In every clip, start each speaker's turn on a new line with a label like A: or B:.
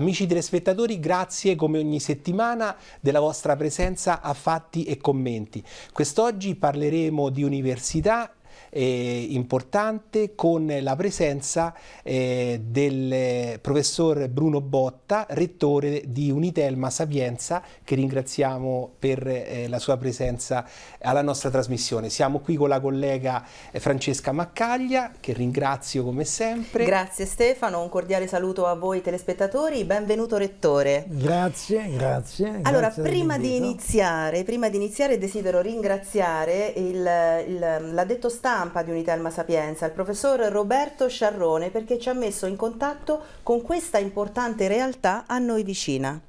A: Amici telespettatori, grazie come ogni settimana della vostra presenza a fatti e commenti. Quest'oggi parleremo di università eh, importante con la presenza eh, del professor Bruno Botta, rettore di Unitelma Sapienza, che ringraziamo per eh, la sua presenza alla nostra trasmissione. Siamo qui con la collega eh, Francesca Maccaglia, che ringrazio come sempre.
B: Grazie Stefano, un cordiale saluto a voi telespettatori, benvenuto rettore.
C: Grazie, grazie. grazie allora, prima di,
B: iniziare, prima di iniziare desidero ringraziare l'addetto stato stampa di Unitelma Sapienza, il professor Roberto Sciarrone, perché ci ha messo in contatto con questa importante realtà a noi vicina.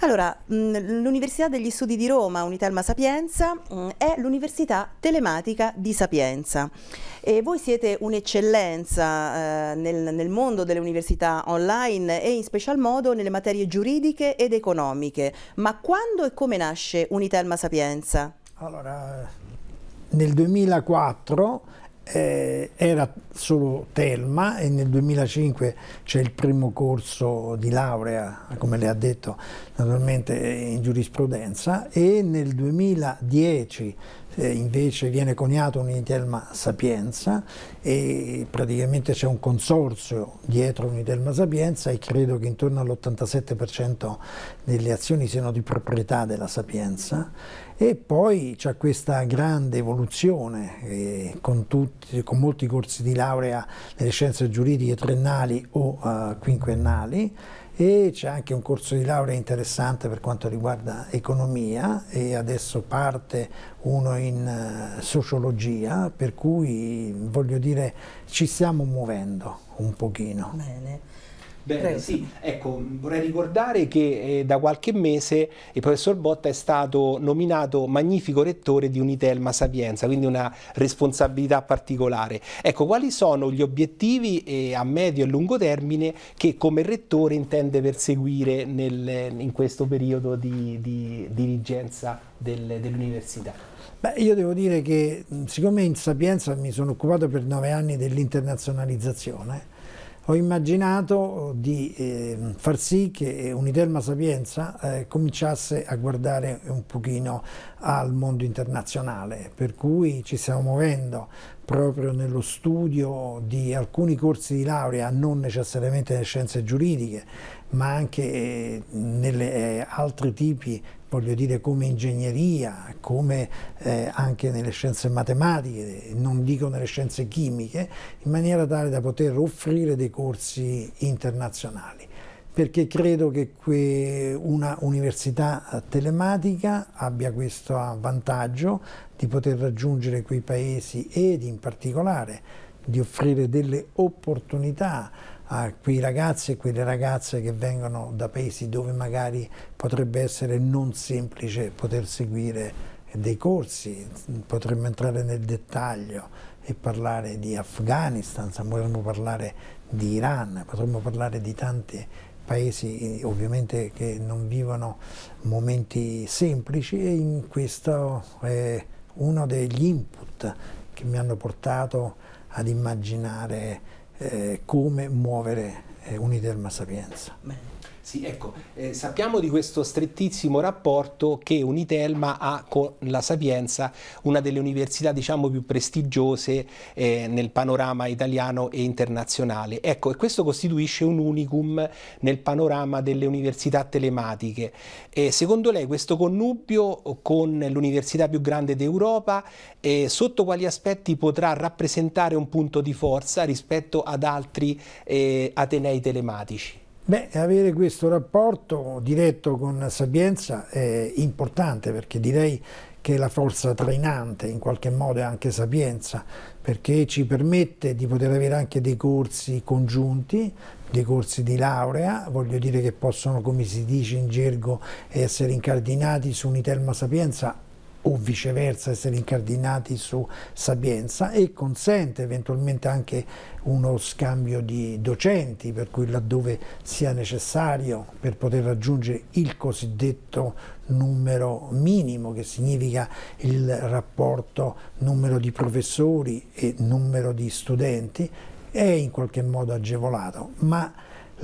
B: Allora, l'Università degli Studi di Roma, Unitelma Sapienza, è l'università telematica di Sapienza. E voi siete un'eccellenza eh, nel, nel, mondo delle università online e in special modo nelle materie giuridiche ed economiche. Ma quando e come nasce Unitelma Sapienza?
C: Allora, nel 2004 eh, era solo Telma e nel 2005 c'è il primo corso di laurea, come le ha detto naturalmente eh, in giurisprudenza e nel 2010 eh, invece viene coniato Unitelma Sapienza e praticamente c'è un consorzio dietro Unitelma Sapienza e credo che intorno all'87% delle azioni siano di proprietà della Sapienza e poi c'è questa grande evoluzione eh, con, tutti, con, molti corsi di laurea nelle scienze giuridiche triennali o eh, quinquennali e c'è anche un corso di laurea interessante per quanto riguarda economia e adesso parte uno in eh, sociologia, per cui voglio dire ci stiamo muovendo un pochino. Bene.
A: Bene, sì. Ecco, vorrei ricordare che eh, da qualche mese il professor Botta è stato nominato magnifico rettore di Unitelma Sapienza, quindi una responsabilità particolare. Ecco, quali sono gli obiettivi eh, a medio e lungo termine che come rettore intende perseguire nel, in questo periodo di, di dirigenza del, dell'università?
C: Beh, io devo dire che siccome in Sapienza mi sono occupato per nove anni dell'internazionalizzazione, ho immaginato di eh, far sì che Unitelma Sapienza eh, cominciasse a guardare un pochino al mondo internazionale, per cui ci stiamo muovendo proprio nello studio di alcuni corsi di laurea, non necessariamente nelle scienze giuridiche, ma anche eh, nelle eh, altri tipi, voglio dire come ingegneria, come eh, anche nelle scienze matematiche, non dico nelle scienze chimiche, in maniera tale da poter offrire dei corsi internazionali perché credo che una università telematica abbia questo vantaggio di poter raggiungere quei paesi ed in particolare di offrire delle opportunità a quei ragazzi e quelle ragazze che vengono da paesi dove magari potrebbe essere non semplice poter seguire dei corsi, potremmo entrare nel dettaglio e parlare di Afghanistan, potremmo parlare di Iran, potremmo parlare di tanti paesi ovviamente che non vivono momenti semplici e in questo è uno degli input che mi hanno portato ad immaginare eh, come muovere eh, Uniderma Sapienza. Sì, ecco,
A: eh, sappiamo di questo strettissimo rapporto che Unitelma ha con la Sapienza, una delle università diciamo più prestigiose eh, nel panorama italiano e internazionale. Ecco, e questo costituisce un unicum nel panorama delle università telematiche. Eh, secondo lei questo connubio con l'università più grande d'Europa, eh, sotto quali aspetti potrà rappresentare un punto di forza rispetto ad altri eh, atenei telematici?
C: Beh, avere questo rapporto diretto con Sapienza è importante perché direi che è la forza trainante in qualche modo è anche Sapienza perché ci permette di poter avere anche dei corsi congiunti, dei corsi di laurea, voglio dire che possono, come si dice in gergo, essere incardinati su un Sapienza o viceversa essere incardinati su Sapienza e consente eventualmente anche uno scambio di docenti, per cui laddove sia necessario per poter raggiungere il cosiddetto numero minimo, che significa il rapporto numero di professori e numero di studenti, è in qualche modo agevolato, ma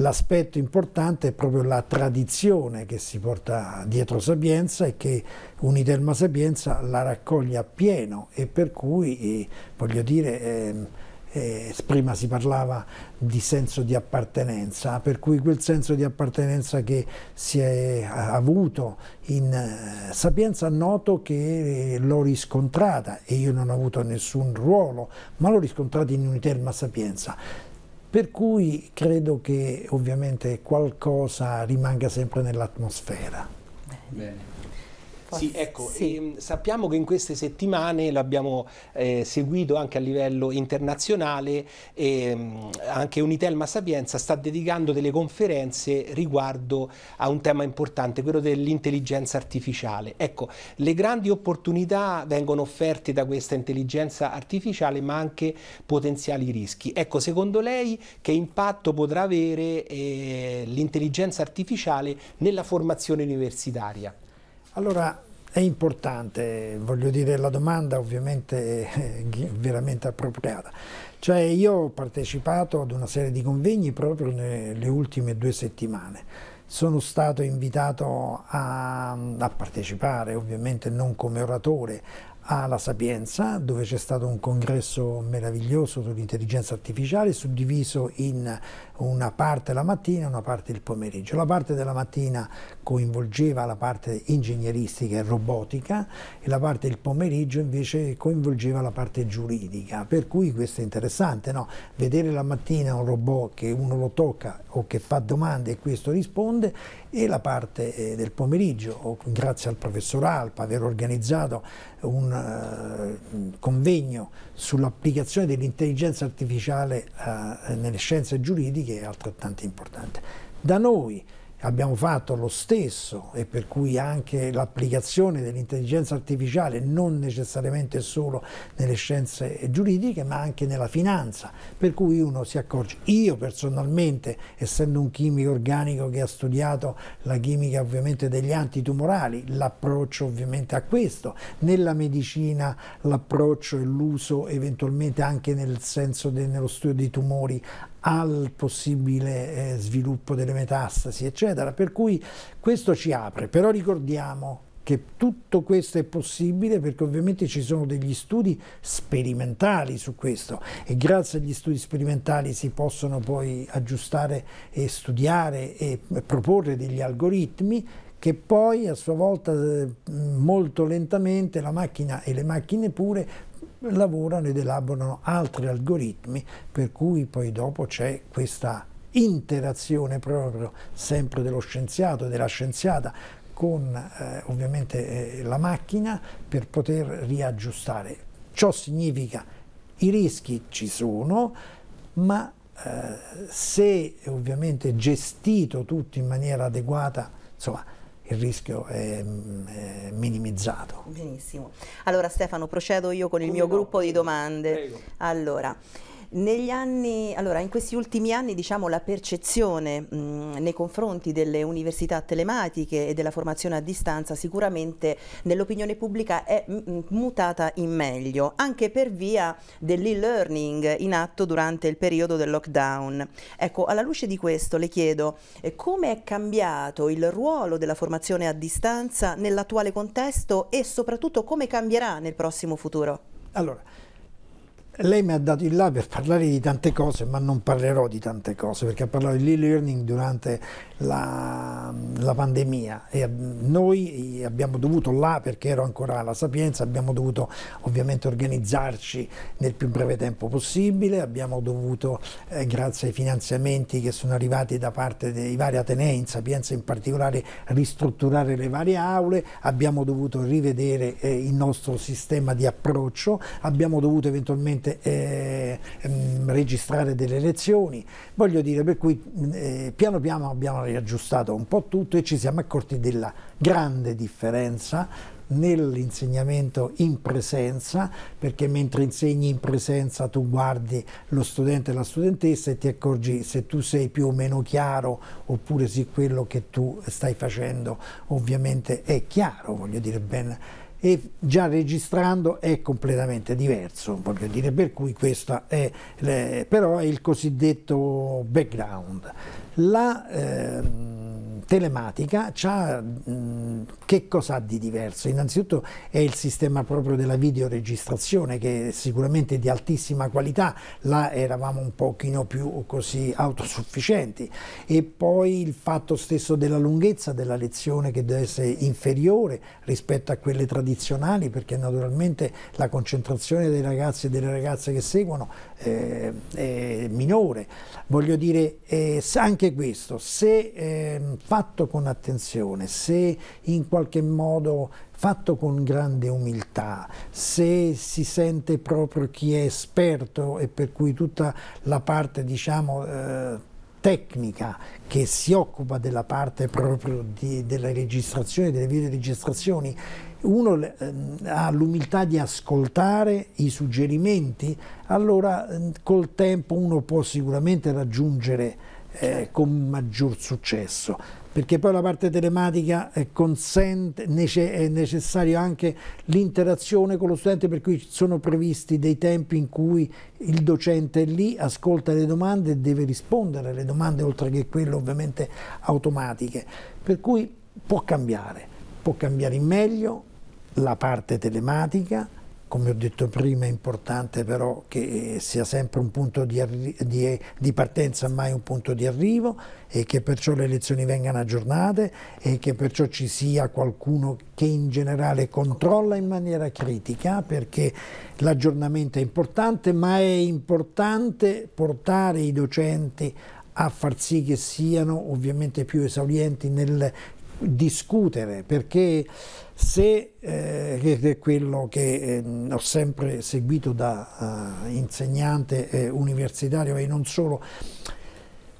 C: l'aspetto importante è proprio la tradizione che si porta dietro Sapienza e che Unitelma Sapienza la raccoglie a pieno e per cui, eh, voglio dire, ehm, eh, eh, prima si parlava di senso di appartenenza, per cui quel senso di appartenenza che si è avuto in eh, Sapienza noto che eh, l'ho riscontrata e io non ho avuto nessun ruolo, ma l'ho riscontrata in Unitelma Sapienza per cui credo che ovviamente qualcosa rimanga sempre nell'atmosfera. Bene.
A: Sì, ecco, sì. Ehm, sappiamo che in queste settimane l'abbiamo eh, seguito anche a livello internazionale, ehm, anche Unitelma Sapienza sta dedicando delle conferenze riguardo a un tema importante, quello dell'intelligenza artificiale. Ecco, le grandi opportunità vengono offerte da questa intelligenza artificiale, ma anche potenziali rischi. Ecco, secondo lei che impatto potrà avere eh, l'intelligenza artificiale nella formazione universitaria?
C: Allora è importante, voglio dire la domanda ovviamente è veramente appropriata. Cioè io ho partecipato ad una serie di convegni proprio nelle ultime due settimane. Sono stato invitato a, a partecipare, ovviamente non come oratore, alla Sapienza, dove c'è stato un congresso meraviglioso sull'intelligenza artificiale, suddiviso in una parte la mattina e una parte il pomeriggio. La parte della mattina coinvolgeva la parte ingegneristica e robotica e la parte del pomeriggio invece coinvolgeva la parte giuridica, per cui questo è interessante, no? vedere la mattina un robot che uno lo tocca o che fa domande e questo risponde e la parte eh, del pomeriggio, grazie al professor Alpa, aver organizzato eh, un convegno sull'applicazione dell'intelligenza artificiale eh, nelle scienze giuridiche è altrettanto importante. Da noi abbiamo fatto lo stesso e per cui anche l'applicazione dell'intelligenza artificiale non necessariamente solo nelle scienze giuridiche ma anche nella finanza, per cui uno si accorge. Io personalmente, essendo un chimico organico che ha studiato la chimica ovviamente degli antitumorali, l'approccio ovviamente a questo, nella medicina l'approccio e l'uso eventualmente anche nel senso de, nello studio dei tumori al possibile eh, sviluppo delle metastasi, eccetera. Per cui questo ci apre, però ricordiamo che tutto questo è possibile perché ovviamente ci sono degli studi sperimentali su questo e grazie agli studi sperimentali si possono poi aggiustare e studiare e proporre degli algoritmi che poi a sua volta eh, molto lentamente la macchina e le macchine pure lavorano ed elaborano altri algoritmi per cui poi dopo c'è questa interazione proprio sempre dello scienziato e della scienziata con eh, ovviamente eh, la macchina per poter riaggiustare. Ciò significa i rischi ci sono, ma eh, se ovviamente gestito tutto in maniera adeguata, insomma, il rischio è, è minimizzato.
B: Benissimo. Allora Stefano, procedo io con il Uno. mio gruppo di domande. Prego. Allora, negli anni, allora, in questi ultimi anni diciamo, la percezione mh, nei confronti delle università telematiche e della formazione a distanza sicuramente nell'opinione pubblica è mutata in meglio, anche per via dell'e-learning in atto durante il periodo del lockdown. Ecco, alla luce di questo le chiedo eh, come è cambiato il ruolo della formazione a distanza nell'attuale contesto e soprattutto come cambierà nel prossimo futuro? Allora,
C: lei mi ha dato il là per parlare di tante cose, ma non parlerò di tante cose, perché ha parlato di e-learning durante la, la pandemia e mm, noi abbiamo dovuto là perché ero ancora alla Sapienza abbiamo dovuto ovviamente organizzarci nel più breve tempo possibile abbiamo dovuto eh, grazie ai finanziamenti che sono arrivati da parte dei vari Atenei in Sapienza in particolare ristrutturare le varie aule abbiamo dovuto rivedere eh, il nostro sistema di approccio abbiamo dovuto eventualmente eh, mm, registrare delle lezioni voglio dire per cui mm, eh, piano piano abbiamo riaggiustato un po' tutto e ci siamo accorti della grande differenza nell'insegnamento in presenza, perché mentre insegni in presenza tu guardi lo studente e la studentessa e ti accorgi se tu sei più o meno chiaro oppure se quello che tu stai facendo ovviamente è chiaro, voglio dire bene e già registrando è completamente diverso, voglio dire, per cui questo è, eh, però è il cosiddetto background. La eh, telematica mh, che cosa ha di diverso? Innanzitutto è il sistema proprio della videoregistrazione che è sicuramente di altissima qualità, là eravamo un pochino più così autosufficienti e poi il fatto stesso della lunghezza della lezione che deve essere inferiore rispetto a quelle tradizionali tradizionali perché naturalmente la concentrazione dei ragazzi e delle ragazze che seguono eh, è minore. Voglio dire eh, anche questo, se eh, fatto con attenzione, se in qualche modo fatto con grande umiltà, se si sente proprio chi è esperto e per cui tutta la parte diciamo eh, tecnica che si occupa della parte proprio di, della registrazione, delle videoregistrazioni, uno ehm, ha l'umiltà di ascoltare i suggerimenti, allora ehm, col tempo uno può sicuramente raggiungere eh, certo. con maggior successo perché poi la parte telematica eh, consente, è necessario anche l'interazione con lo studente per cui sono previsti dei tempi in cui il docente è lì, ascolta le domande e deve rispondere alle domande oltre che quelle ovviamente automatiche, per cui può cambiare, può cambiare in meglio la parte telematica, come ho detto prima è importante però che eh, sia sempre un punto di, di, eh, di, partenza mai un punto di arrivo e che perciò le elezioni vengano aggiornate e che perciò ci sia qualcuno che in generale controlla in maniera critica perché l'aggiornamento è importante ma è importante portare i docenti a far sì che siano ovviamente più esaurienti nel discutere perché se, eh, quello che eh, ho sempre seguito da eh, insegnante universitario e non solo,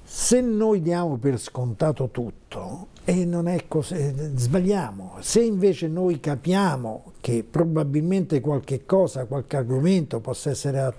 C: se noi diamo per scontato tutto, tutto e non è così, eh, sbagliamo. Se invece noi capiamo che probabilmente qualche cosa, qualche argomento possa essere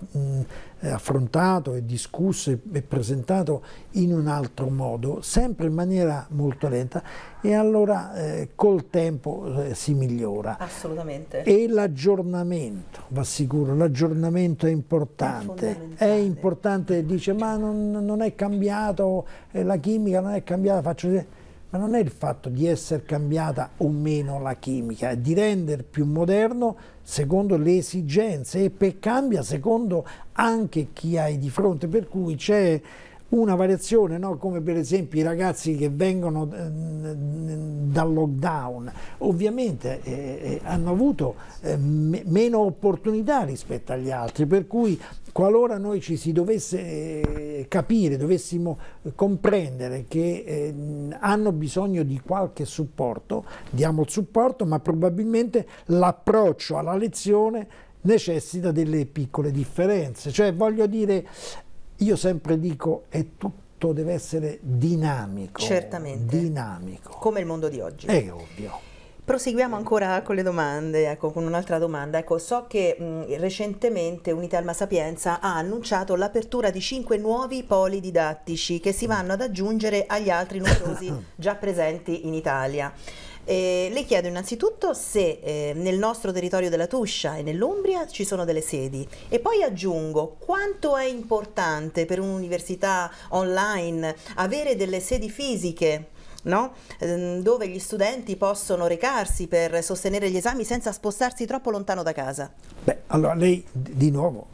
C: eh, affrontato e discusso e presentato in un altro modo, sempre in maniera molto lenta, e allora eh, col tempo eh, si migliora.
B: Assolutamente. E
C: l'aggiornamento, va sicuro, l'aggiornamento è importante. È, è, importante, dice ma non, non è cambiato, eh, la chimica non è cambiata, faccio ma non è il fatto di essere cambiata o meno la chimica, è di rendere più moderno secondo le esigenze e cambia secondo anche chi hai di fronte, per cui c'è una variazione, no? come per esempio i ragazzi che vengono eh, dal lockdown, ovviamente eh, eh hanno avuto eh, meno opportunità rispetto agli altri, per cui qualora noi ci si dovesse eh, capire, dovessimo comprendere che hanno bisogno di qualche supporto, diamo il supporto, ma probabilmente l'approccio alla lezione necessita delle piccole differenze, cioè voglio dire io sempre dico è tutto deve essere dinamico. Certamente. Dinamico.
B: Come il mondo di oggi. È ovvio. Proseguiamo ancora con le domande, ecco, con un'altra domanda. Ecco, so che mh, mm, recentemente Unitelma Sapienza ha annunciato l'apertura di cinque nuovi poli didattici che si mm. vanno ad aggiungere agli altri numerosi già presenti in Italia. Eh, le chiedo innanzitutto se eh, nel nostro territorio della Tuscia e nell'Umbria ci sono delle sedi e poi aggiungo quanto è importante per un'università online avere delle sedi fisiche No? Ehm, dove gli studenti possono recarsi per sostenere gli esami senza spostarsi troppo lontano da casa?
C: Beh, allora lei di nuovo,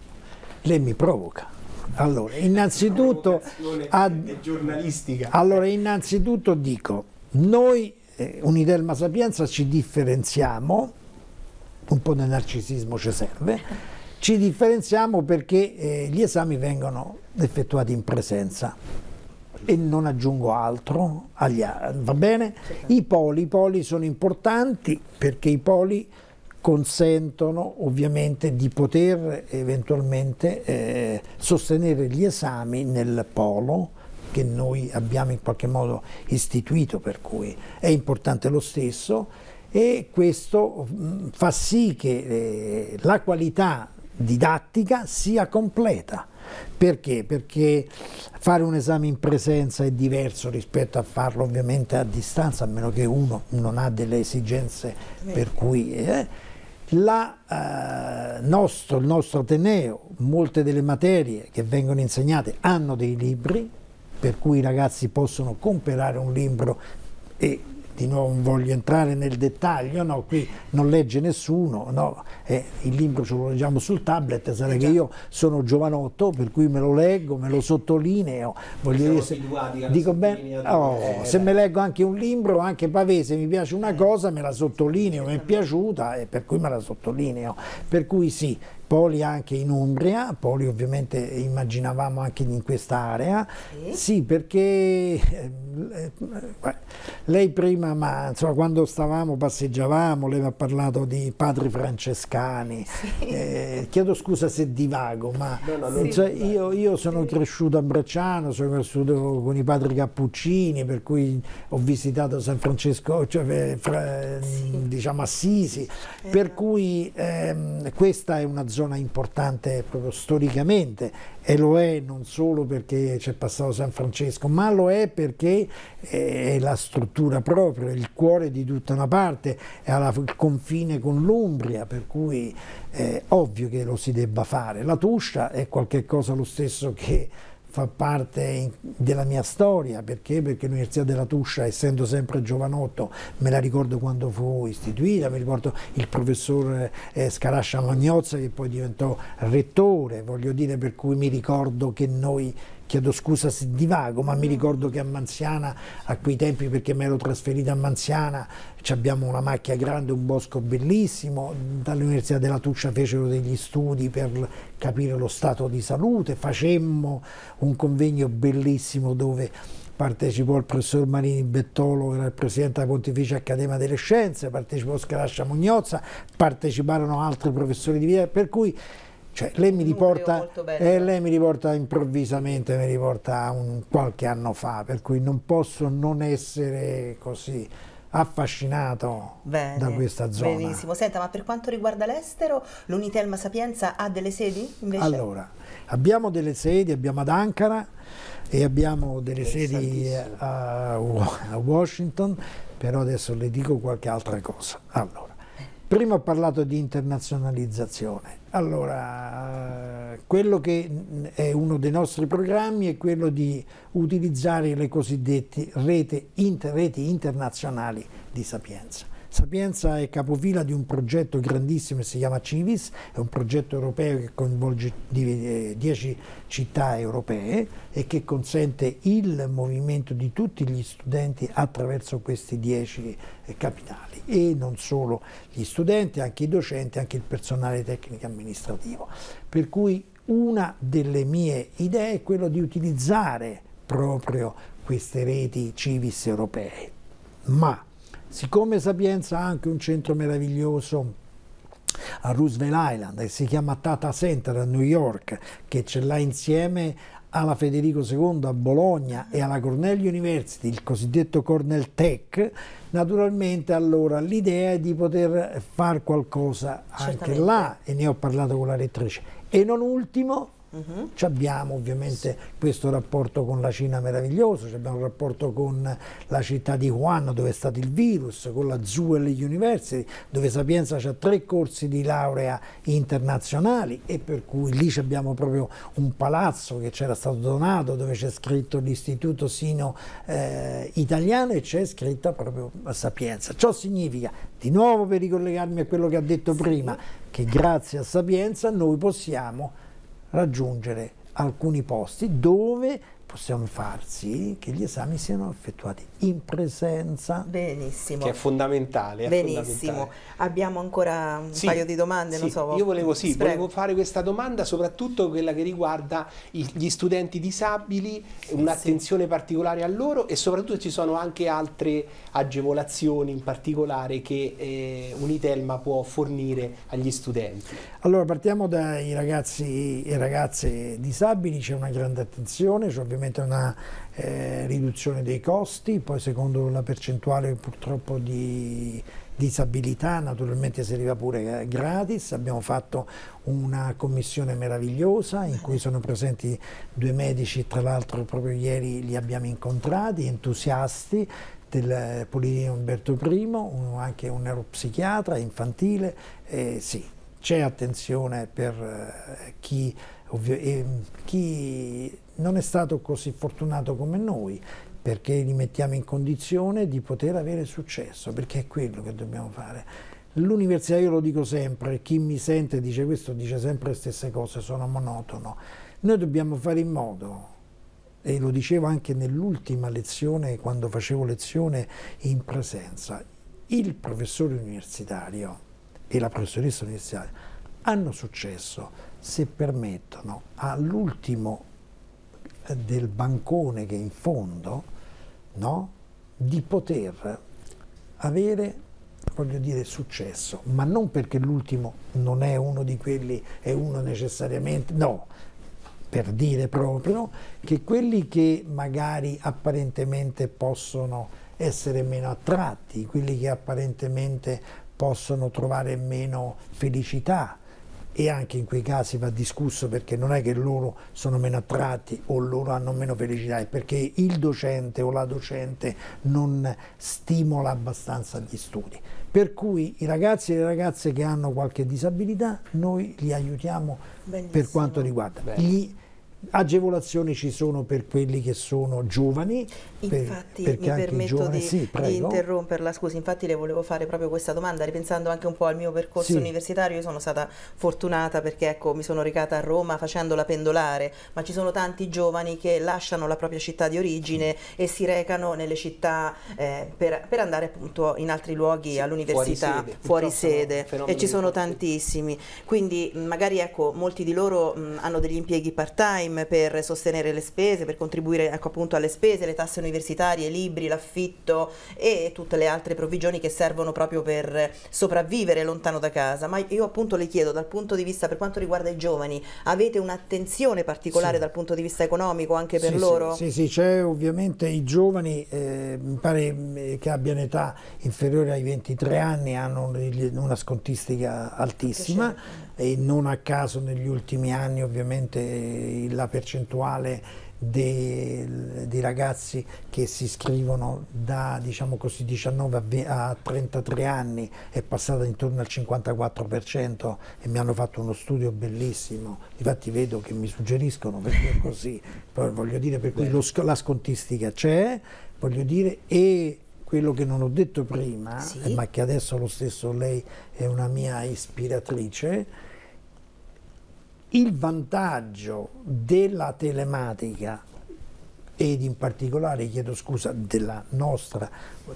C: lei mi provoca. Allora, innanzitutto, ad, giornalistica. allora, innanzitutto dico, noi eh, Unidelma Sapienza ci differenziamo, un po' del narcisismo ci serve, ci differenziamo perché eh, gli esami vengono effettuati in presenza e non aggiungo altro, agli, va bene? Certo. I poli, i poli sono importanti perché i poli consentono ovviamente di poter eventualmente eh, sostenere gli esami nel polo che noi abbiamo in qualche modo istituito, per cui è importante lo stesso e questo mm, fa sì che eh, la qualità didattica sia completa. Perché? Perché fare un esame in presenza è diverso rispetto a farlo ovviamente a distanza, a meno che uno non ha delle esigenze per cui... Eh, la, eh, nostro, il nostro Ateneo, molte delle materie che vengono insegnate hanno dei libri, per cui i ragazzi possono comprare un libro e di nuovo non voglio entrare nel dettaglio, no? qui non legge nessuno, no? eh, il libro ce lo leggiamo sul tablet, sarà eh, che io sono giovanotto per cui me lo leggo, me lo sottolineo, voglio dire, se,
A: dico ben, oh, eh, se
C: eh, me leggo anche un libro, anche Pavese, mi piace una cosa, me la sottolineo, mi è piaciuta e per cui me la sottolineo, per cui sì, poli anche in Umbria, poli ovviamente immaginavamo anche in quest'area, sì. sì perché eh, eh, lei prima, ma, insomma, quando stavamo, passeggiavamo, lei mi ha parlato di padri francescani, sì. eh, chiedo scusa se divago, ma no, no, sì. Eh, cioè, io, io, sono cresciuto a Bracciano, sono cresciuto con i padri cappuccini, per cui ho visitato San Francesco, cioè, eh, fra, diciamo Assisi, eh. per cui ehm, questa è una zona zona importante proprio storicamente e lo è non solo perché c'è passato San Francesco, ma lo è perché eh, è la struttura propria, il cuore di tutta una parte, è al confine con l'Umbria, per cui è eh, ovvio che lo si debba fare. La Tuscia è qualcosa lo stesso che fa parte della mia storia, perché? Perché l'Università della Tuscia, essendo sempre giovanotto, me la ricordo quando fu istituita, mi ricordo il professor eh, Scarascia Magnozza che poi diventò rettore, voglio dire, per cui mi ricordo che noi chiedo scusa se divago, ma mi ricordo che a Manziana, a quei tempi perché mi ero trasferita a Manziana, abbiamo una macchia grande, un bosco bellissimo, dall'Università della Tuccia fecero degli studi per capire lo stato di salute, facemmo un convegno bellissimo dove partecipò il professor Marini Bettolo, che era il presidente della Pontificia Accademia delle Scienze, partecipò Scarascia Mugnozza, parteciparono altri professori di vita, per cui cioè, lei mi, riporta, eh, lei mi riporta improvvisamente, mi riporta un, qualche anno fa, per cui non posso non essere così affascinato
B: Bene, da questa zona. Benissimo, senta, ma per quanto riguarda l'estero, l'Unitelma Sapienza ha delle sedi invece? Allora,
C: abbiamo delle sedi, abbiamo ad Ankara e abbiamo delle sedi eh, a, a Washington, però adesso le dico qualche altra cosa. Allora, Prima ho parlato di internazionalizzazione. Allora, eh, quello che è uno dei nostri programmi è quello di utilizzare le cosiddette reti, inter, reti internazionali di sapienza. Sapienza è capofila di un progetto grandissimo che si chiama Civis, è un progetto europeo che coinvolge 10 eh, città europee e che consente il movimento di tutti gli studenti attraverso queste 10 eh, capitali e non solo gli studenti, anche i docenti, anche il personale tecnico e amministrativo. Per cui una delle mie idee è quella di utilizzare proprio queste reti civis europee, ma Siccome Sapienza ha anche un centro meraviglioso a Roosevelt Island che si chiama Tata Center a New York che ce l'ha insieme alla Federico II a Bologna e alla Cornell University, il cosiddetto Cornell Tech, naturalmente allora l'idea è di poter fare qualcosa anche Certamente. là e ne ho parlato con la rettrice. E non ultimo Uh Abbiamo ovviamente questo rapporto con la Cina meraviglioso, abbiamo un rapporto con la città di Wuhan dove è stato il virus, con la ZUEL University dove Sapienza ha tre corsi di laurea internazionali e per cui lì abbiamo proprio un palazzo che c'era stato donato dove c'è scritto l'istituto sino eh, italiano e c'è scritta proprio Sapienza. Ciò significa, di nuovo per ricollegarmi a quello che ha detto prima, che grazie a Sapienza noi possiamo raggiungere alcuni posti
B: dove
C: possiamo far sì che gli esami siano effettuati in
B: presenza. Benissimo. Che è
C: fondamentale. È Benissimo. Fondamentale.
B: Abbiamo ancora un sì, paio di domande. Sì. Non so, Io volevo, sì, volevo,
A: fare questa domanda, soprattutto quella che riguarda gli studenti disabili, un'attenzione particolare a loro e soprattutto ci sono anche altre agevolazioni in particolare che eh, Unitelma può fornire agli studenti.
C: Allora partiamo dai ragazzi e ragazze disabili, c'è una grande attenzione, cioè ovviamente una eh, riduzione dei costi, poi secondo la percentuale purtroppo di disabilità, naturalmente si arriva pure eh, gratis, abbiamo fatto una commissione meravigliosa in cui sono presenti due medici, tra l'altro proprio ieri li abbiamo incontrati, entusiasti, del eh, Polidino Umberto I, anche un neuropsichiatra infantile, eh, sì, c'è attenzione per eh, chi, ovvio, eh, chi non è stato così fortunato come noi, perché li mettiamo in condizione di poter avere successo, perché è quello che dobbiamo fare. L'università, io lo dico sempre, chi mi sente dice questo, dice sempre le stesse cose, sono monotono. Noi dobbiamo fare in modo, e lo dicevo anche nell'ultima lezione, quando facevo lezione in presenza, il professore universitario e la professoressa universitaria hanno successo se permettono all'ultimo del bancone che è in fondo, no? di poter avere voglio dire successo, ma non perché l'ultimo non è uno di quelli, è uno necessariamente, no, per dire proprio che quelli che magari apparentemente possono essere meno attratti, quelli che apparentemente possono trovare meno felicità, e anche in quei casi va discusso perché non è che loro sono meno attratti o loro hanno meno felicità, è perché il docente o la docente non stimola abbastanza gli studi. Per cui i ragazzi e le ragazze che hanno qualche disabilità noi li aiutiamo Bellissimo. per quanto riguarda. Gli, Agevolazioni ci sono per quelli che sono giovani. Infatti per, mi permetto giovani, di, sì, di,
B: interromperla, scusi, infatti le volevo fare proprio questa domanda, ripensando anche un po' al mio percorso sì. universitario, io sono stata fortunata perché ecco, mi sono recata a Roma facendola pendolare, ma ci sono tanti giovani che lasciano la propria città di origine sì. e si recano nelle città eh, per, per, andare appunto in altri luoghi all'università, fuori sede, fuori sede e ci sono tantissimi, quindi magari ecco, molti di loro mh, hanno degli impieghi part-time, time per sostenere le spese, per contribuire ecco, appunto alle spese, le tasse universitarie, i libri, l'affitto e tutte le altre provvigioni che servono proprio per sopravvivere lontano da casa. Ma io appunto le chiedo dal punto di vista, per quanto riguarda i giovani, avete un'attenzione particolare sì. dal punto di vista economico anche per sì, loro? Sì,
C: sì, c'è ovviamente i giovani, eh, mi pare eh, che abbiano età inferiore ai 23 anni, hanno una scontistica altissima e non a caso negli ultimi anni ovviamente la percentuale dei, ragazzi che si iscrivono da diciamo così, 19 a, 33 anni è passata intorno al 54% e mi hanno fatto uno studio bellissimo, infatti vedo che mi suggeriscono perché è così, Poi voglio dire per cui lo, la scontistica c'è, voglio dire e quello che non ho detto prima, sì. Eh, ma che adesso lo stesso lei è una mia ispiratrice, il vantaggio della telematica ed in particolare, chiedo scusa, della nostra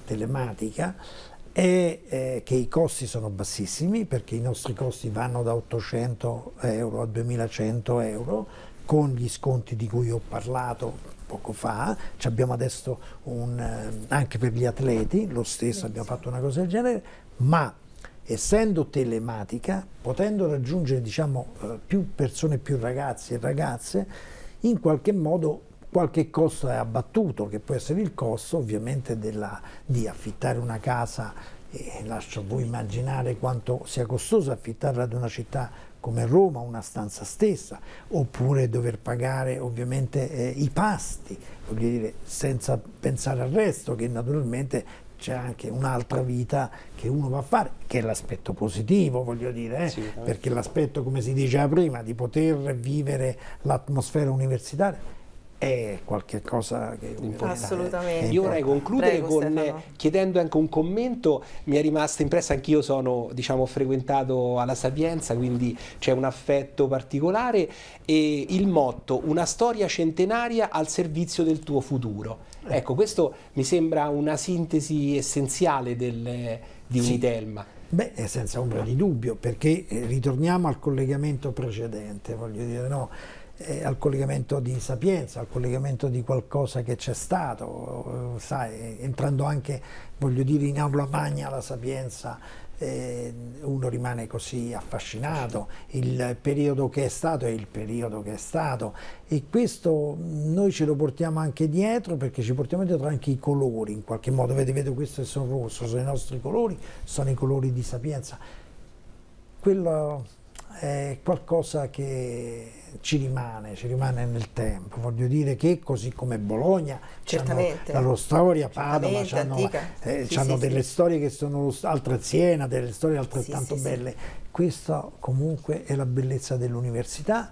C: telematica è eh, che i costi sono bassissimi perché i nostri costi vanno da 800 euro a 2100 euro con gli sconti di cui ho parlato poco fa, Ci abbiamo adesso un, eh, anche per gli atleti, lo stesso abbiamo fatto una cosa del genere, ma essendo telematica, potendo raggiungere diciamo, eh, più persone, più ragazzi e ragazze, in qualche modo qualche costo è abbattuto, che può essere il costo ovviamente della, di affittare una casa, e lascio a voi immaginare quanto sia costoso affittarla ad una città come Roma, una stanza stessa, oppure dover pagare ovviamente eh, i pasti, voglio dire, senza pensare al resto che naturalmente c'è anche un'altra vita che uno va a fare, che è l'aspetto positivo, voglio dire, eh? sì, eh. perché l'aspetto, come si diceva prima, di poter vivere l'atmosfera universitaria è cosa che importante. Assolutamente. Io vorrei concludere Prego, con, chiedendo anche un
A: commento, mi è rimasta impressa, anch'io sono diciamo, frequentato alla Sapienza, quindi c'è un affetto particolare, e il motto una storia centenaria al servizio del tuo futuro. Eh. Ecco, questo mi sembra una sintesi essenziale del, di sì. Unitelma.
C: Beh, senza ombra di dubbio, perché eh, ritorniamo al collegamento precedente, voglio dire, no? eh, al collegamento di sapienza, al collegamento di qualcosa che c'è stato, eh, sai, entrando anche, voglio dire, in aula magna la sapienza, eh, uno rimane così affascinato, il periodo che è stato è il periodo che è stato e questo noi ce lo portiamo anche dietro perché ci portiamo dietro anche i colori, in qualche modo, vedete, vedo questo è sono rosso, sono i nostri colori, sono i colori di sapienza. Quello è qualcosa che ci rimane, ci rimane nel tempo. Voglio dire che così come Bologna, la loro storia, Padova, hanno eh, sì, sì, delle sì. storie che sono altre Siena, delle storie altrettanto belle. Questa comunque è la bellezza dell'università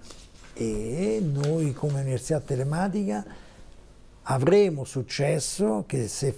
C: e noi come Università Telematica avremo successo che se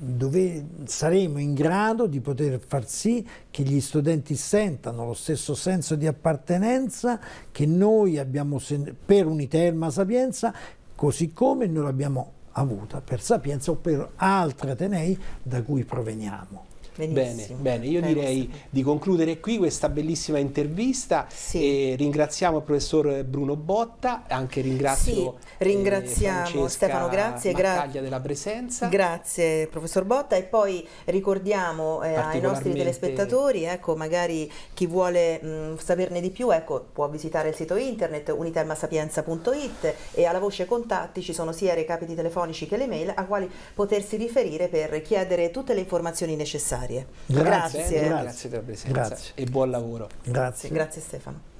C: dove saremo in grado di poter far sì che gli studenti sentano lo stesso senso di appartenenza che noi abbiamo per Uniterma Sapienza, così come noi l'abbiamo avuta per Sapienza o per altri Atenei da cui proveniamo. Benissimo. Bene, bene,
A: io Beh, direi di concludere qui questa bellissima intervista. Sì. ringraziamo il professor Bruno Botta, anche ringrazio sì, ringraziamo eh, Stefano, grazie, grazie
B: della presenza. Grazie professor Botta e poi ricordiamo eh, ai nostri telespettatori, ecco, magari chi vuole mh, mm, saperne di più, ecco, può visitare il sito internet unitelmasapienza.it e alla voce contatti ci sono sia i recapiti telefonici che le mail a quali potersi riferire per chiedere tutte le informazioni necessarie sanitarie. Grazie. Grazie, grazie della presenza grazie.
C: e buon lavoro. Grazie. Grazie
B: Stefano.